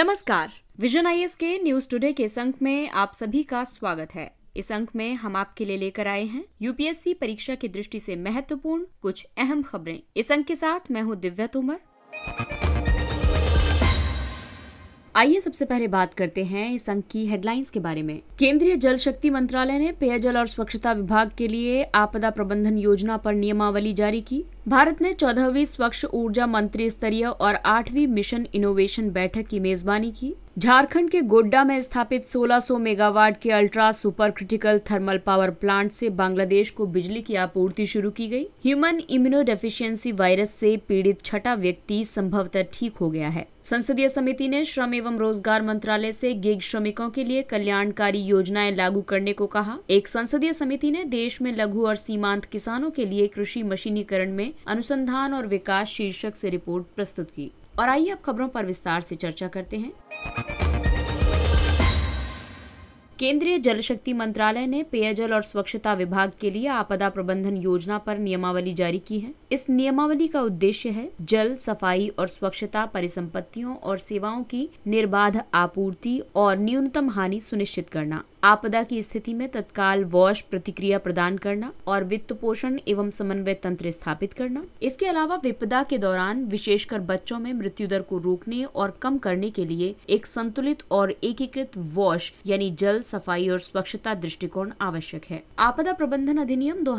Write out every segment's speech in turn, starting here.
नमस्कार विजन आई के news today के संक में आप सभी का स्वागत है इस अंक में हम आपके लिए लेकर आए हैं यूपीएससी परीक्षा की दृष्टि से महत्वपूर्ण कुछ अहम खबरें इस अंक के साथ मैं हूं दिव्या तोमर आइए सबसे पहले बात करते हैं इस अंक की हेडलाइंस के बारे में केंद्रीय जल शक्ति मंत्रालय ने पेयजल और स्वच्छता विभाग के लिए आपदा प्रबंधन योजना पर नियमावली जारी की भारत ने चौदहवीं स्वच्छ ऊर्जा मंत्री स्तरीय और आठवीं मिशन इनोवेशन बैठक की मेजबानी की झारखंड के गोड्डा में स्थापित 1600 मेगावाट के ultra super critical thermal power plant से बांग्लादेश को बिजली की आपूर्ति शुरू की गई ह्यूमन इम्यूनो डेफिशिएंसी वायरस से पीड़ित छठा व्यक्ति संभवतः ठीक हो गया है संसदीय समिति ने श्रम एवं रोजगार मंत्रालय से गिग श्रमिकों के लिए कल्याणकारी योजनाएं लागू करने को कहा एक संसदीय समिति ने देश में लघु और सीमांत किसानों के लिए कृषि मशीनीकरण में अनुसंधान और विकास शीर्षक से रिपोर्ट प्रस्तुत की और आइए अब खबरों पर विस्तार से चर्चा करते हैं केंद्रीय जल शक्ति मंत्रालय ने पेयजल और स्वच्छता विभाग के लिए आपदा प्रबंधन योजना पर नियमावली जारी की है इस नियमावली का उद्देश्य है जल सफाई और स्वच्छता परिसंपत्तियों और सेवाओं की निर्बाध आपूर्ति और न्यूनतम हानि सुनिश्चित करना आपदा की स्थिति में तत्काल वॉश प्रतिक्रिया प्रदान करना और वित्त पोषण एवं समन्वय तंत्र स्थापित करना इसके अलावा विपदा के दौरान विशेषकर बच्चों में मृत्यु दर को रोकने और कम करने के लिए एक संतुलित और एकीकृत वॉश यानी जल सफाई और स्वच्छता दृष्टिकोण आवश्यक है आपदा प्रबंधन अधिनियम दो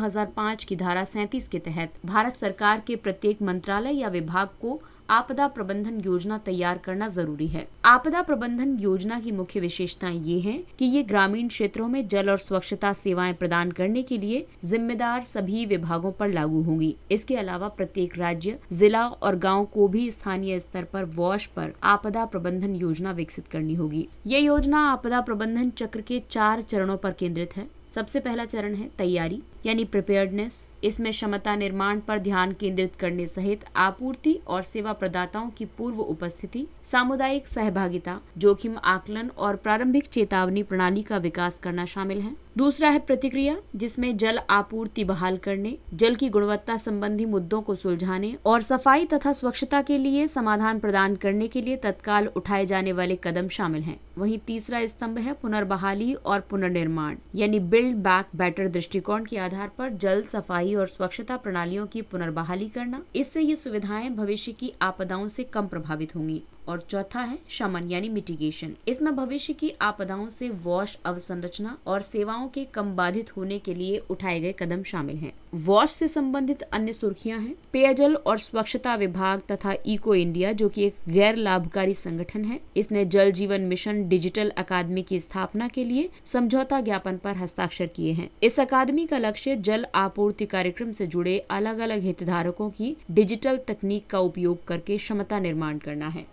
की धारा सैतीस के तहत भारत सरकार के प्रत्येक मंत्रालय या विभाग को आपदा प्रबंधन योजना तैयार करना जरूरी है आपदा प्रबंधन योजना की मुख्य विशेषताएं ये हैं कि ये ग्रामीण क्षेत्रों में जल और स्वच्छता सेवाएं प्रदान करने के लिए जिम्मेदार सभी विभागों पर लागू होंगी इसके अलावा प्रत्येक राज्य जिला और गाँव को भी स्थानीय स्तर पर वॉश पर आपदा प्रबंधन योजना विकसित करनी होगी ये योजना आपदा प्रबंधन चक्र के चार चरणों पर केंद्रित है सबसे पहला चरण है तैयारी यानी प्रिपेयर्डनेस इसमें क्षमता निर्माण पर ध्यान केंद्रित करने सहित आपूर्ति और सेवा प्रदाताओं की पूर्व उपस्थिति सामुदायिक सहभागिता जोखिम आकलन और प्रारंभिक चेतावनी प्रणाली का विकास करना शामिल है दूसरा है प्रतिक्रिया जिसमें जल आपूर्ति बहाल करने जल की गुणवत्ता संबंधी मुद्दों को सुलझाने और सफाई तथा स्वच्छता के लिए समाधान प्रदान करने के लिए तत्काल उठाए जाने वाले कदम शामिल हैं। वहीं तीसरा स्तंभ है पुनर्बहाली और पुनर्निर्माण यानी बिल्ड बैक बेटर दृष्टिकोण की आधार पर जल सफाई और स्वच्छता प्रणालियों की पुनर्बहाली करना इससे ये सुविधाएं भविष्य की आपदाओं से कम प्रभावित होंगी और चौथा है शमन यानी मिटिगेशन इसमें भविष्य की आपदाओं से वॉश अवसंरचना और सेवाओं के कम बाधित होने के लिए उठाए गए कदम शामिल हैं वॉश से संबंधित अन्य सुर्खियां हैं पेयजल और स्वच्छता विभाग तथा इको इंडिया जो कि एक गैर लाभकारी संगठन है इसने जल जीवन मिशन डिजिटल अकादमी की स्थापना के लिए समझौता ज्ञापन पर हस्ताक्षर किए हैं इस अकादमी का लक्ष्य जल आपूर्ति कार्यक्रम से जुड़े अलग अलग हितधारकों की डिजिटल तकनीक का उपयोग करके क्षमता निर्माण करना है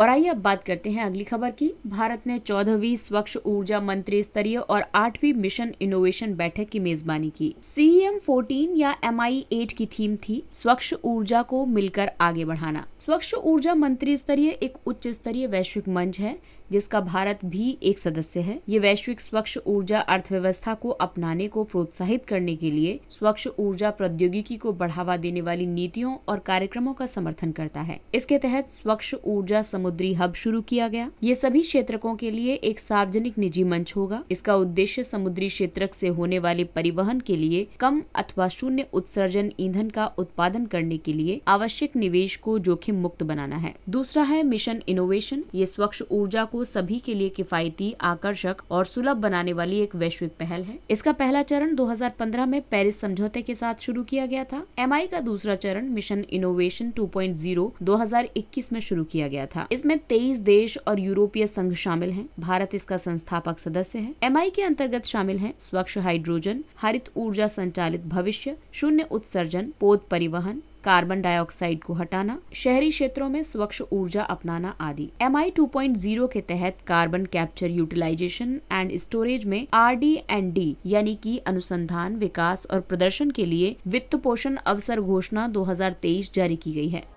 और आइए अब बात करते हैं अगली खबर की भारत ने चौदहवीं स्वच्छ ऊर्जा मंत्री स्तरीय और आठवीं मिशन इनोवेशन बैठक की मेजबानी की सीएम 14 e या एम आई एट की थीम थी स्वच्छ ऊर्जा को मिलकर आगे बढ़ाना स्वच्छ ऊर्जा मंत्री स्तरीय एक उच्च स्तरीय वैश्विक मंच है जिसका भारत भी एक सदस्य है ये वैश्विक स्वच्छ ऊर्जा अर्थव्यवस्था को अपनाने को प्रोत्साहित करने के लिए स्वच्छ ऊर्जा प्रौद्योगिकी को बढ़ावा देने वाली नीतियों और कार्यक्रमों का समर्थन करता है इसके तहत स्वच्छ ऊर्जा समुद्री हब शुरू किया गया ये सभी क्षेत्रकों के लिए एक सार्वजनिक निजी मंच होगा इसका उद्देश्य समुद्री क्षेत्र से होने वाले परिवहन के लिए कम अथवा शून्य उत्सर्जन ईंधन का उत्पादन करने के लिए आवश्यक निवेश को जोखिम मुक्त बनाना है दूसरा है मिशन इनोवेशन ये स्वच्छ ऊर्जा को सभी के लिए किफायती आकर्षक और सुलभ बनाने वाली एक वैश्विक पहल है इसका पहला चरण 2015 में पेरिस समझौते के साथ शुरू किया गया था एम का दूसरा चरण मिशन इनोवेशन 2.0 2021 में शुरू किया गया था इसमें तेईस देश और यूरोपीय संघ शामिल है भारत इसका संस्थापक सदस्य है एम के अंतर्गत शामिल है स्वच्छ हाइड्रोजन हरित ऊर्जा संचालित भविष्य शून्य उत्सर्जन पोत परिवहन कार्बन डाइऑक्साइड को हटाना शहरी क्षेत्रों में स्वच्छ ऊर्जा अपनाना आदि M I two point zero के तहत carbon capture utilisation and storage में आर डी एंड डी यानी की अनुसंधान विकास और प्रदर्शन के लिए वित्त पोषण अवसर घोषणा दो हजार तेईस जारी की गई है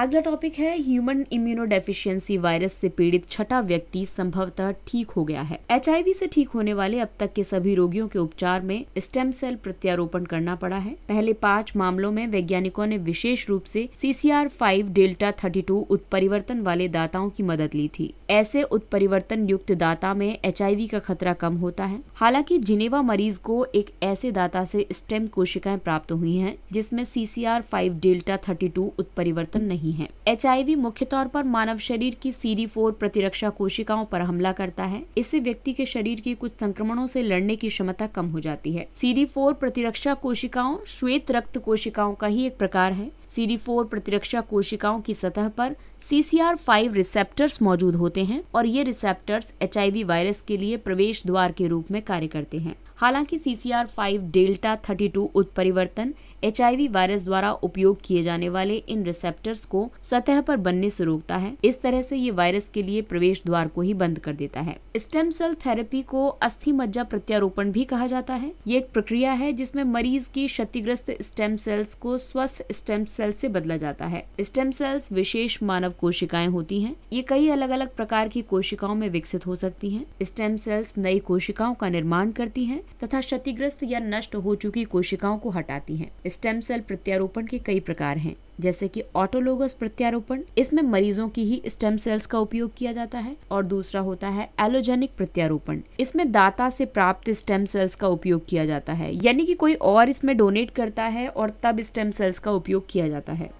अगला टॉपिक है ह्यूमन इम्यूनोडेफिशिएंसी वायरस से पीड़ित छठा व्यक्ति संभवतः ठीक हो गया है एच से ठीक होने वाले अब तक के सभी रोगियों के उपचार में स्टेम सेल प्रत्यारोपण करना पड़ा है पहले पांच मामलों में वैज्ञानिकों ने विशेष रूप से CCR five delta thirty two उत्परिवर्तन वाले दाताओं की मदद ली थी ऐसे उत्परिवर्तन युक्त दाता में एच का खतरा कम होता है हालांकि जिनेवा मरीज को एक ऐसे दाता से स्टेम कोशिकाएं प्राप्त हुई है जिसमे CCR five delta thirty two उत्परिवर्तन नहीं नहीं है एच मुख्य तौर पर मानव शरीर की सीरी फोर प्रतिरक्षा कोशिकाओं पर हमला करता है इससे व्यक्ति के शरीर की कुछ संक्रमणों से लड़ने की क्षमता कम हो जाती है सीरी फोर प्रतिरक्षा कोशिकाओं श्वेत रक्त कोशिकाओं का ही एक प्रकार है सीरी फोर प्रतिरक्षा कोशिकाओं की सतह पर C C R five receptors मौजूद होते हैं और ये रिसेप्टर्स एच वायरस के लिए प्रवेश द्वार के रूप में कार्य करते हैं हालांकि R five delta thirty two उत्परिवर्तन एच वायरस द्वारा उपयोग किए जाने वाले इन रिसेप्टर्स को सतह पर बनने से रोकता है इस तरह से ये वायरस के लिए प्रवेश द्वार को ही बंद कर देता है स्टेम सेल थेरेपी को अस्थि मज्जा प्रत्यारोपण भी कहा जाता है ये एक प्रक्रिया है जिसमें मरीज की क्षतिग्रस्त स्टेम सेल्स को स्वस्थ स्टेम सेल से बदला जाता है स्टेम सेल्स विशेष मानव कोशिकाएं होती हैं ये कई अलग अलग प्रकार की कोशिकाओं में विकसित हो सकती हैं स्टेम सेल्स नई कोशिकाओं का निर्माण करती हैं तथा क्षतिग्रस्त या नष्ट हो चुकी कोशिकाओं को हटाती हैं स्टेम सेल प्रत्यारोपण के कई प्रकार हैं जैसे कि ऑटोलोगस प्रत्यारोपण इसमें मरीजों की ही स्टेम सेल्स का उपयोग किया जाता है और दूसरा होता है एलोजेनिक प्रत्यारोपण इसमें दाता से प्राप्त स्टेम सेल्स का उपयोग किया जाता है यानी कि कोई और इसमें डोनेट करता है और तब स्टेम सेल्स का उपयोग किया जाता है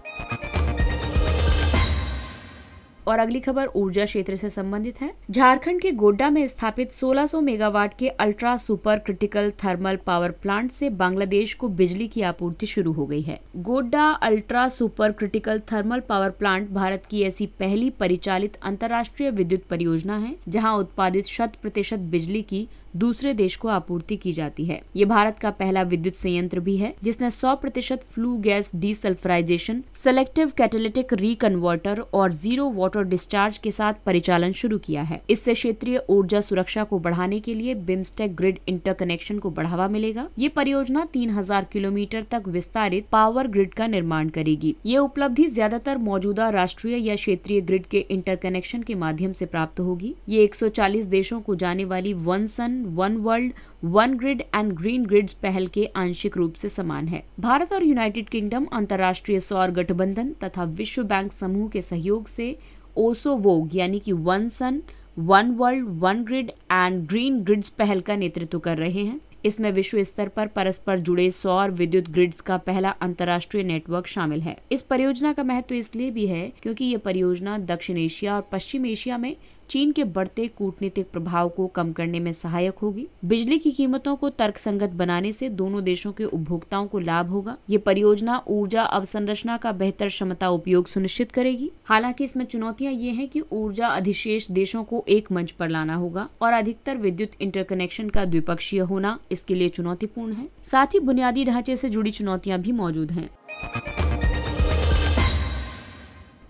और अगली खबर ऊर्जा क्षेत्र से संबंधित है झारखंड के गोड्डा में स्थापित 1600 मेगावाट के ultra super critical thermal power plant से बांग्लादेश को बिजली की आपूर्ति शुरू हो गई है Godda ultra super critical thermal power plant Bharat की ऐसी पहली परिचालित अंतर्राष्ट्रीय विद्युत परियोजना है जहाँ उत्पादित शत प्रतिशत बिजली की दूसरे देश को आपूर्ति की जाती है ये भारत का पहला विद्युत संयंत्र भी है जिसने 100 प्रतिशत flue gas desulphurisation selective catalytic reconverter और जीरो वाटर डिस्चार्ज के साथ परिचालन शुरू किया है इससे क्षेत्रीय ऊर्जा सुरक्षा को बढ़ाने के लिए बिम्स्टेक ग्रिड इंटरकनेक्शन को बढ़ावा मिलेगा ये परियोजना तीन किलोमीटर तक विस्तारित पावर ग्रिड का निर्माण करेगी ये उपलब्धि ज्यादातर मौजूदा राष्ट्रीय या क्षेत्रीय ग्रिड के इंटरकनेक्शन के माध्यम से प्राप्त होगी ये 140 देशों को जाने वाली one sun one world one grid and green grids पहल के आंशिक रूप से समान है भारत और यूनाइटेड किंगडम अंतर्राष्ट्रीय सौर गठबंधन तथा विश्व बैंक समूह के सहयोग से ओसो वोग यानी कि one sun one world one grid and green grids पहल का नेतृत्व कर रहे हैं इसमें विश्व स्तर पर परस्पर जुड़े सौर विद्युत ग्रिड्स का पहला अंतर्राष्ट्रीय नेटवर्क शामिल है इस परियोजना का महत्व इसलिए भी है क्योंकि ये परियोजना दक्षिण एशिया और पश्चिम एशिया में चीन के बढ़ते कूटनीतिक प्रभाव को कम करने में सहायक होगी बिजली की कीमतों को तर्कसंगत बनाने से दोनों देशों के उपभोक्ताओं को लाभ होगा ये परियोजना ऊर्जा अवसंरचना का बेहतर क्षमता उपयोग सुनिश्चित करेगी हालांकि इसमें चुनौतियां ये हैं कि ऊर्जा अधिशेष देशों को एक मंच पर लाना होगा और अधिकतर विद्युत इंटरकनेक्शन का द्विपक्षीय होना इसके लिए चुनौतीपूर्ण है साथ ही बुनियादी ढांचे से जुड़ी चुनौतियां भी मौजूद हैं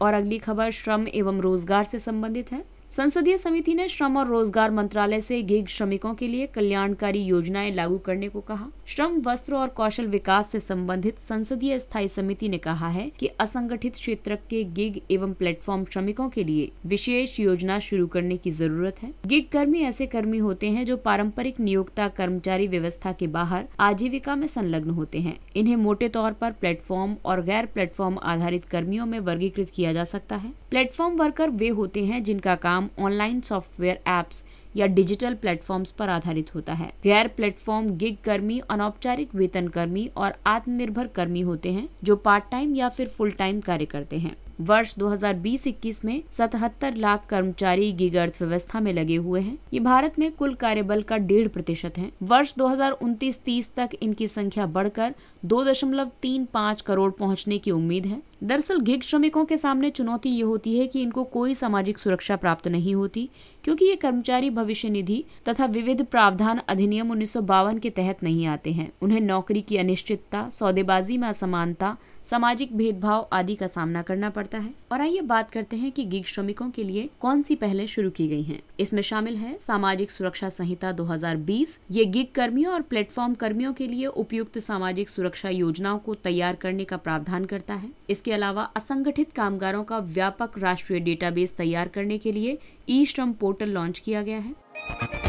और अगली खबर श्रम एवं रोजगार से संबंधित है संसदीय समिति ने श्रम और रोजगार मंत्रालय से गिग श्रमिकों के लिए कल्याणकारी योजनाएं लागू करने को कहा श्रम वस्त्र और कौशल विकास से संबंधित संसदीय स्थायी समिति ने कहा है कि असंगठित क्षेत्र के गिग एवं प्लेटफॉर्म श्रमिकों के लिए विशेष योजना शुरू करने की जरूरत है गिग कर्मी ऐसे कर्मी होते हैं जो पारंपरिक नियोक्ता कर्मचारी व्यवस्था के बाहर आजीविका में संलग्न होते हैं इन्हें मोटे तौर पर प्लेटफॉर्म और गैर प्लेटफॉर्म आधारित कर्मियों में वर्गीकृत किया जा सकता है प्लेटफॉर्म वर्कर वे होते हैं जिनका काम काम ऑनलाइन सॉफ्टवेयर एप्स या डिजिटल प्लेटफॉर्म्स पर आधारित होता है गैर प्लेटफॉर्म गिग कर्मी अनौपचारिक वेतन कर्मी और आत्मनिर्भर कर्मी होते हैं जो पार्ट टाइम या फिर फुल टाइम कार्य करते हैं वर्ष 2020-21 में 77 लाख कर्मचारी गिग अर्थव्यवस्था में लगे हुए हैं ये भारत में कुल कार्यबल का डेढ़ प्रतिशत है वर्ष 2029-30 तक इनकी संख्या बढ़कर 2.35 करोड़ पहुंचने की उम्मीद है दरअसल गिग श्रमिकों के सामने चुनौती ये होती है कि इनको कोई सामाजिक सुरक्षा प्राप्त नहीं होती क्योंकि ये कर्मचारी भविष्य निधि तथा विविध प्रावधान अधिनियम उन्नीस के तहत नहीं आते हैं उन्हें नौकरी की अनिश्चितता सौदेबाजी में असमानता सामाजिक भेदभाव आदि का सामना करना पड़ता है और आइए बात करते हैं कि गिग श्रमिकों के लिए कौन सी पहले शुरू की गई हैं। इसमें शामिल है सामाजिक सुरक्षा संहिता 2020 ये गिग कर्मियों और प्लेटफॉर्म कर्मियों के लिए उपयुक्त सामाजिक सुरक्षा योजनाओं को तैयार करने का प्रावधान करता है इसके अलावा असंगठित कामगारों का व्यापक राष्ट्रीय डेटाबेस तैयार करने के लिए ई श्रम पोर्टल लॉन्च किया गया है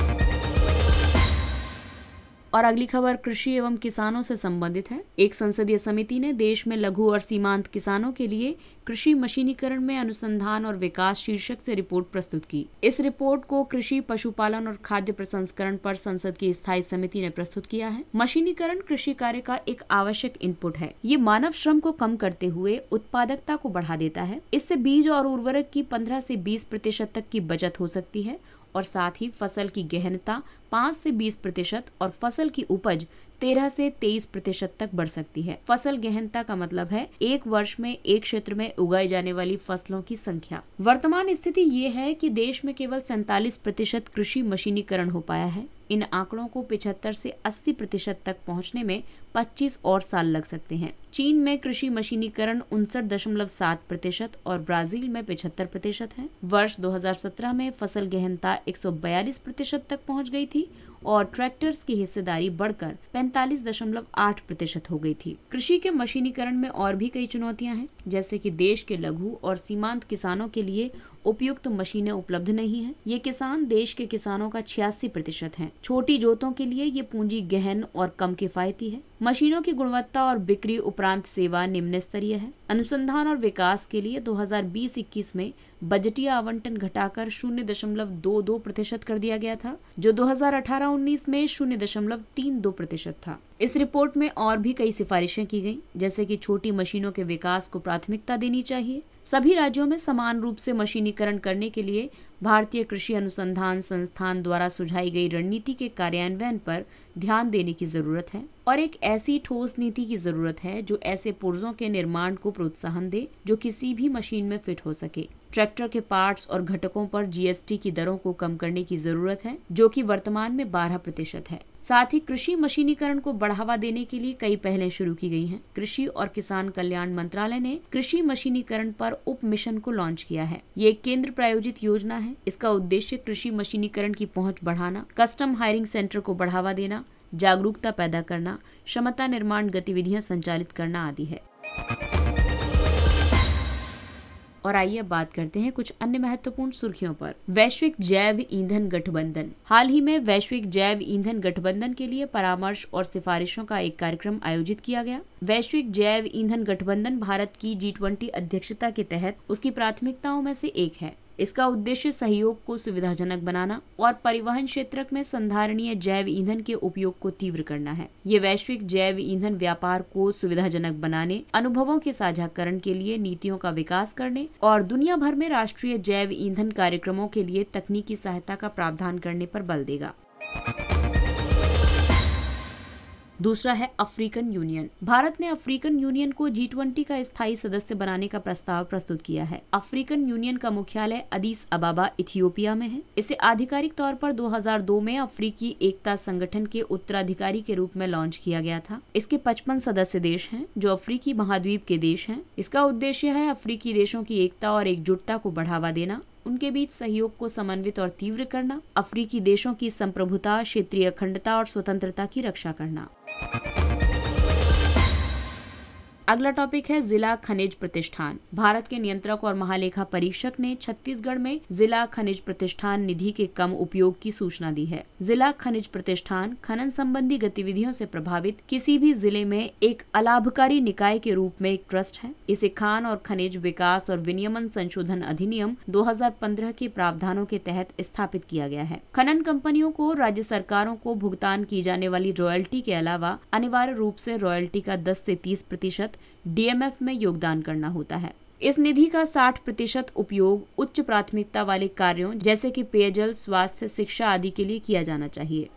और अगली खबर कृषि एवं किसानों से संबंधित है एक संसदीय समिति ने देश में लघु और सीमांत किसानों के लिए कृषि मशीनीकरण में अनुसंधान और विकास शीर्षक से रिपोर्ट प्रस्तुत की इस रिपोर्ट को कृषि पशुपालन और खाद्य प्रसंस्करण पर संसद की स्थायी समिति ने प्रस्तुत किया है मशीनीकरण कृषि कार्य का एक आवश्यक इनपुट है ये मानव श्रम को कम करते हुए उत्पादकता को बढ़ा देता है इससे बीज और उर्वरक की पंद्रह ऐसी बीस प्रतिशत तक की बचत हो सकती है और साथ ही फसल की गहनता 5 से 20 प्रतिशत और फसल की उपज तेरह से तेईस प्रतिशत तक बढ़ सकती है फसल गहनता का मतलब है एक वर्ष में एक क्षेत्र में उगाई जाने वाली फसलों की संख्या वर्तमान स्थिति ये है कि देश में केवल सैतालीस प्रतिशत कृषि मशीनीकरण हो पाया है इन आंकड़ों को 75 से 80 प्रतिशत तक पहुंचने में 25 और साल लग सकते हैं चीन में कृषि मशीनीकरण उनसठ दशमलव सात प्रतिशत और ब्राजील में 75 प्रतिशत है वर्ष 2017 में फसल गहनता 142 प्रतिशत तक पहुंच गई थी और ट्रैक्टर्स की हिस्सेदारी बढ़कर 45.8 प्रतिशत हो गई थी कृषि के मशीनीकरण में और भी कई चुनौतियां हैं जैसे कि देश के लघु और सीमांत किसानों के लिए उपयुक्त तो मशीनें उपलब्ध नहीं है ये किसान देश के किसानों का छियासी प्रतिशत है छोटी जोतों के लिए ये पूंजी गहन और कम किफायती है मशीनों की गुणवत्ता और बिक्री उपरांत सेवा निम्न स्तरीय है अनुसंधान और विकास के लिए 2020-21 में बजटीय आवंटन घटाकर शून्य दशमलव दो दो प्रतिशत कर दिया गया था जो 2018-19 में शून्य दशमलव तीन दो प्रतिशत था इस रिपोर्ट में और भी कई सिफारिशें की गयी जैसे कि छोटी मशीनों के विकास को प्राथमिकता देनी चाहिए सभी राज्यों में समान रूप से मशीनीकरण करने के लिए भारतीय कृषि अनुसंधान संस्थान द्वारा सुझाई गई रणनीति के कार्यान्वयन पर ध्यान देने की ज़रूरत है और एक ऐसी ठोस नीति की ज़रूरत है जो ऐसे पुर्जों के निर्माण को प्रोत्साहन दे जो किसी भी मशीन में फिट हो सके ट्रैक्टर के पार्ट्स और घटकों पर जीएसटी की दरों को कम करने की जरूरत है जो कि वर्तमान में 12 प्रतिशत है साथ ही कृषि मशीनीकरण को बढ़ावा देने के लिए कई पहलें शुरू की गई हैं। कृषि और किसान कल्याण मंत्रालय ने कृषि मशीनीकरण पर उप मिशन को लॉन्च किया है ये केंद्र प्रायोजित योजना है इसका उद्देश्य कृषि मशीनीकरण की पहुँच बढ़ाना कस्टम हायरिंग सेंटर को बढ़ावा देना जागरूकता पैदा करना क्षमता निर्माण गतिविधियां संचालित करना आदि है और आइए अब बात करते हैं कुछ अन्य महत्वपूर्ण सुर्खियों पर वैश्विक जैव ईंधन गठबंधन हाल ही में वैश्विक जैव ईंधन गठबंधन के लिए परामर्श और सिफारिशों का एक कार्यक्रम आयोजित किया गया वैश्विक जैव ईंधन गठबंधन भारत की जी अध्यक्षता के तहत उसकी प्राथमिकताओं में से एक है इसका उद्देश्य सहयोग को सुविधाजनक बनाना और परिवहन क्षेत्र में संधारणीय जैव ईंधन के उपयोग को तीव्र करना है ये वैश्विक जैव ईंधन व्यापार को सुविधाजनक बनाने अनुभवों के साझाकरण के लिए नीतियों का विकास करने और दुनिया भर में राष्ट्रीय जैव ईंधन कार्यक्रमों के लिए तकनीकी सहायता का प्रावधान करने पर बल देगा दूसरा है अफ्रीकन यूनियन भारत ने अफ्रीकन यूनियन को जी ट्वेंटी का स्थायी सदस्य बनाने का प्रस्ताव प्रस्तुत किया है अफ्रीकन यूनियन का मुख्यालय अदीस अबाबा इथियोपिया में है इसे आधिकारिक तौर पर 2002 में अफ्रीकी एकता संगठन के उत्तराधिकारी के रूप में लॉन्च किया गया था इसके पचपन सदस्य देश हैं जो अफ्रीकी महाद्वीप के देश हैं इसका उद्देश्य है अफ्रीकी देशों की एकता और एकजुटता को बढ़ावा देना उनके बीच सहयोग को समन्वित और तीव्र करना अफ्रीकी देशों की संप्रभुता क्षेत्रीय अखंडता और स्वतंत्रता की रक्षा करना अगला टॉपिक है जिला खनिज प्रतिष्ठान भारत के नियंत्रक और महालेखा परीक्षक ने छत्तीसगढ़ में जिला खनिज प्रतिष्ठान निधि के कम उपयोग की सूचना दी है जिला खनिज प्रतिष्ठान खनन संबंधी गतिविधियों से प्रभावित किसी भी जिले में एक अलाभकारी निकाय के रूप में एक ट्रस्ट है इसे खान और खनिज विकास और विनियमन संशोधन अधिनियम दो के प्रावधानों के तहत स्थापित किया गया है खनन कंपनियों को राज्य सरकारों को भुगतान की जाने वाली रॉयल्टी के अलावा अनिवार्य रूप से रॉयल्टी का 10 से 30 प्रतिशत डीएमएफ में योगदान करना होता है इस निधि का 60 प्रतिशत उपयोग उच्च प्राथमिकता वाले कार्यों जैसे कि पेयजल स्वास्थ्य शिक्षा आदि के लिए किया जाना चाहिए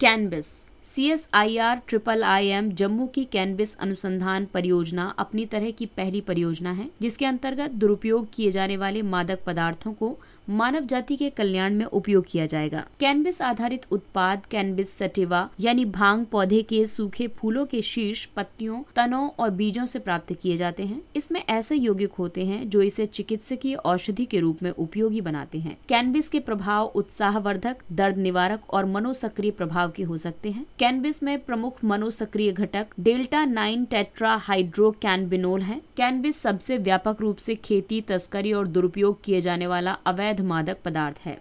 cannabis C S I R triple I M Jammu की कैनबिस अनुसंधान परियोजना अपनी तरह की पहली परियोजना है जिसके अंतर्गत दुरुपयोग किए जाने वाले मादक पदार्थों को मानव जाति के कल्याण में उपयोग किया जाएगा कैनबिस आधारित उत्पाद कैनबिस सटिवा यानी भांग पौधे के सूखे फूलों के शीर्ष पत्तियों तनों और बीजों से प्राप्त किए जाते हैं इसमें ऐसे यौगिक होते हैं जो इसे चिकित्सकीय औषधि के रूप में उपयोगी बनाते हैं कैनबिस के प्रभाव उत्साहवर्धक दर्द निवारक और मनोसक्रिय प्रभाव के हो सकते हैं कैनबिस में प्रमुख मनोसक्रिय घटक delta nine tetrahydrocannabinol है कैनबिस सबसे व्यापक रूप से खेती तस्करी और दुरुपयोग किए जाने वाला अवैध अवैध मादक पदार्थ है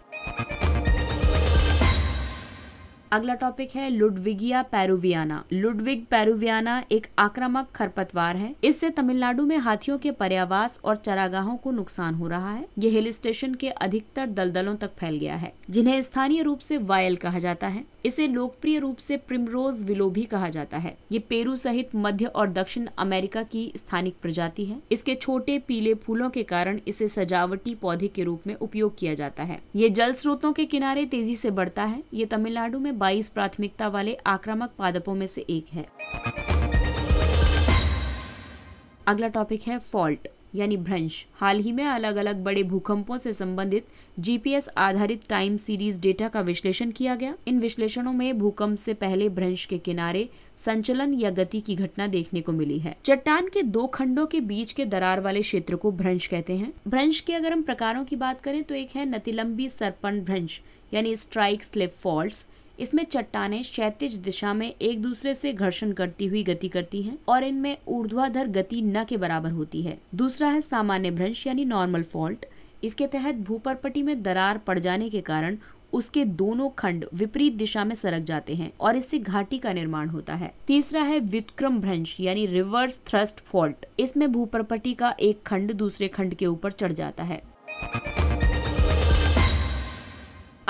अगला टॉपिक है लुडविगिया पैरुवियाना लुडविग पैरुवियाना एक आक्रामक खरपतवार है इससे तमिलनाडु में हाथियों के पर्यावास और चरागाहों को नुकसान हो रहा है ये हिल स्टेशन के अधिकतर दलदलों तक फैल गया है जिन्हें स्थानीय रूप से वायल कहा जाता है इसे लोकप्रिय रूप से प्रिमरोज विलो भी कहा जाता है ये पेरू सहित मध्य और दक्षिण अमेरिका की स्थानिक प्रजाति है इसके छोटे पीले फूलों के कारण इसे सजावटी पौधे के रूप में उपयोग किया जाता है ये जल स्रोतों के किनारे तेजी से बढ़ता है ये तमिलनाडु में 22 प्राथमिकता वाले आक्रामक पादपों में से एक है अगला टॉपिक है फॉल्ट यानी भ्रंश हाल ही में अलग अलग बड़े भूकंपों से संबंधित जीपीएस आधारित टाइम सीरीज डेटा का विश्लेषण किया गया इन विश्लेषणों में भूकंप से पहले भ्रंश के किनारे संचलन या गति की घटना देखने को मिली है चट्टान के दो खंडों के बीच के दरार वाले क्षेत्र को भ्रंश कहते हैं भ्रंश के अगर हम प्रकारों की बात करें तो एक है नतिलंबी सरपन भ्रंश यानी स्ट्राइक स्लिप फॉल्ट इसमें चट्टाने क्षैतिज दिशा में एक दूसरे से घर्षण करती हुई गति करती हैं और इनमें ऊर्ध्वाधर गति न के बराबर होती है दूसरा है सामान्य भ्रंश यानी नॉर्मल फॉल्ट इसके तहत भूपरपटी में दरार पड़ जाने के कारण उसके दोनों खंड विपरीत दिशा में सरक जाते हैं और इससे घाटी का निर्माण होता है तीसरा है विक्रम भ्रंश यानी रिवर्स थ्रस्ट फॉल्ट इसमें भूपरपटी का एक खंड दूसरे खंड के ऊपर चढ़ जाता है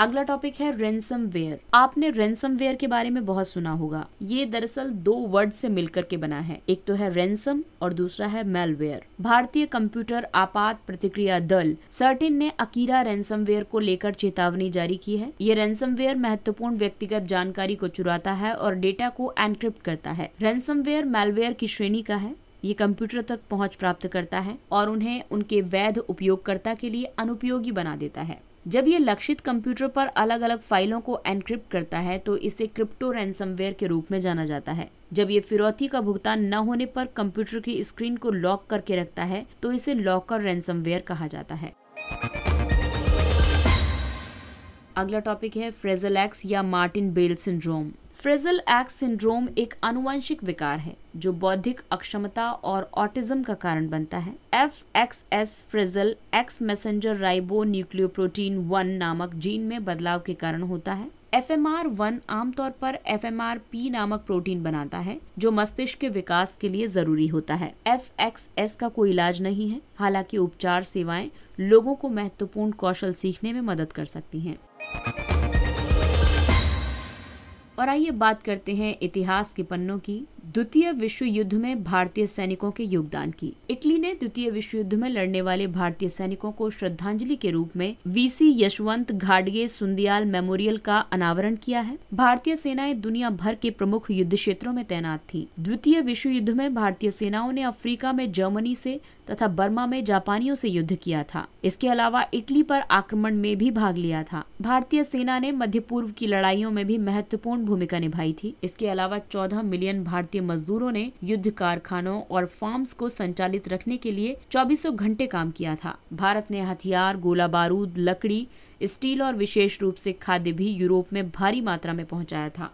अगला टॉपिक है रेंसम वेयर आपने रेंसम वेयर के बारे में बहुत सुना होगा ये दरअसल दो वर्ड से मिलकर के बना है एक तो है रेंसम और दूसरा है मेलवेयर भारतीय कंप्यूटर आपात प्रतिक्रिया दल सर्टिन ने अकीरा रेंसम वेयर को लेकर चेतावनी जारी की है ये रेंसम वेयर महत्वपूर्ण व्यक्तिगत जानकारी को चुराता है और डेटा को एनक्रिप्ट करता है रेंसम वेयर मेलवेयर की श्रेणी का है ये कंप्यूटर तक पहुंच प्राप्त करता है और उन्हें उनके वैध उपयोगकर्ता के लिए अनुपयोगी बना देता है जब ये लक्षित कंप्यूटर पर अलग अलग फाइलों को एनक्रिप्ट करता है तो इसे क्रिप्टो रैनसमवेयर के रूप में जाना जाता है जब ये फिरौती का भुगतान न होने पर कंप्यूटर की स्क्रीन को लॉक करके रखता है तो इसे लॉकर रैनसमवेयर कहा जाता है अगला टॉपिक है फ्रेजलैक्स या Martin Bell syndrome fragile X syndrome एक अनुवंशिक विकार है जो बौद्धिक अक्षमता और ऑटिज्म का कारण बनता है F X S fragile X messenger ribonucleoprotein one नामक जीन में बदलाव के कारण होता है एफ एम आर वन आमतौर पर एफ एम आर पी नामक प्रोटीन बनाता है जो मस्तिष्क के विकास के लिए जरूरी होता है एफ एक्स एस का कोई इलाज नहीं है हालांकि उपचार सेवाएं लोगों को महत्वपूर्ण कौशल सीखने में मदद कर सकती हैं। और आइए बात करते हैं इतिहास के पन्नों की द्वितीय विश्व युद्ध में भारतीय सैनिकों के योगदान की इटली ने द्वितीय विश्व युद्ध में लड़ने वाले भारतीय सैनिकों को श्रद्धांजलि के रूप में वीसी यशवंत घाडगे सुंदियाल मेमोरियल का अनावरण किया है भारतीय सेनाएं दुनिया भर के प्रमुख युद्ध क्षेत्रों में तैनात थी द्वितीय विश्व युद्ध में भारतीय सेनाओं ने अफ्रीका में जर्मनी से तथा बर्मा में जापानियों से युद्ध किया था इसके अलावा इटली पर आक्रमण में भी भाग लिया था भारतीय सेना ने मध्य पूर्व की लड़ाइयों में भी महत्वपूर्ण भूमिका निभाई थी इसके अलावा चौदह मिलियन भारतीय भारतीय मजदूरों ने युद्ध कारखानों और फार्म्स को संचालित रखने के लिए चौबीसों घंटे काम किया था भारत ने हथियार गोला बारूद लकड़ी स्टील और विशेष रूप से खाद्य भी यूरोप में भारी मात्रा में पहुंचाया था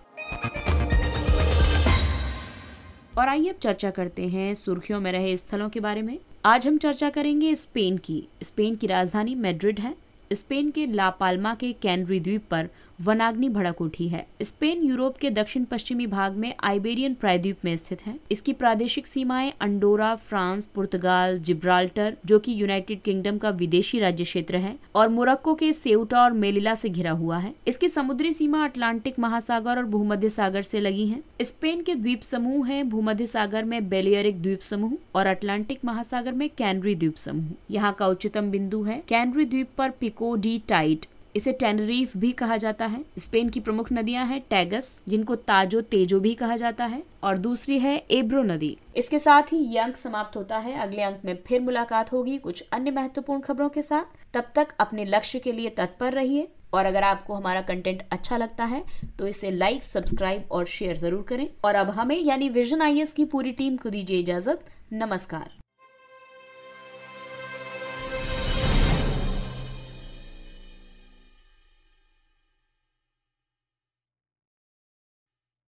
और आइए अब चर्चा करते हैं सुर्खियों में रहे स्थलों के बारे में आज हम चर्चा करेंगे स्पेन की स्पेन की राजधानी मेड्रिड है स्पेन के लापालमा के कैनरी द्वीप पर वनाग्नि भड़क उठी है स्पेन यूरोप के दक्षिण पश्चिमी भाग में आइबेरियन प्रायद्वीप में स्थित है इसकी प्रादेशिक सीमाएं अंडोरा फ्रांस पुर्तगाल जिब्राल्टर जो कि यूनाइटेड किंगडम का विदेशी राज्य क्षेत्र है और मोरक्को के सेउटा और मेलिला से घिरा हुआ है इसकी समुद्री सीमा अटलांटिक महासागर और भूमध्य सागर से लगी है स्पेन के द्वीप समूह है भूमध्य सागर में बेलियरिक द्वीप समूह और अटलांटिक महासागर में कैनरी द्वीप समूह यहाँ का उच्चतम बिंदु है कैनरी द्वीप पर पिको डी टाइट इसे टेनरीफ भी कहा जाता है स्पेन की प्रमुख नदियां हैं टैगस जिनको ताजो तेजो भी कहा जाता है और दूसरी है एब्रो नदी इसके साथ ही ये अंक समाप्त होता है अगले अंक में फिर मुलाकात होगी कुछ अन्य महत्वपूर्ण खबरों के साथ तब तक अपने लक्ष्य के लिए तत्पर रहिए और अगर आपको हमारा कंटेंट अच्छा लगता है तो इसे लाइक सब्सक्राइब और शेयर जरूर करें और अब हमें यानी विजन आई की पूरी टीम को दीजिए इजाजत नमस्कार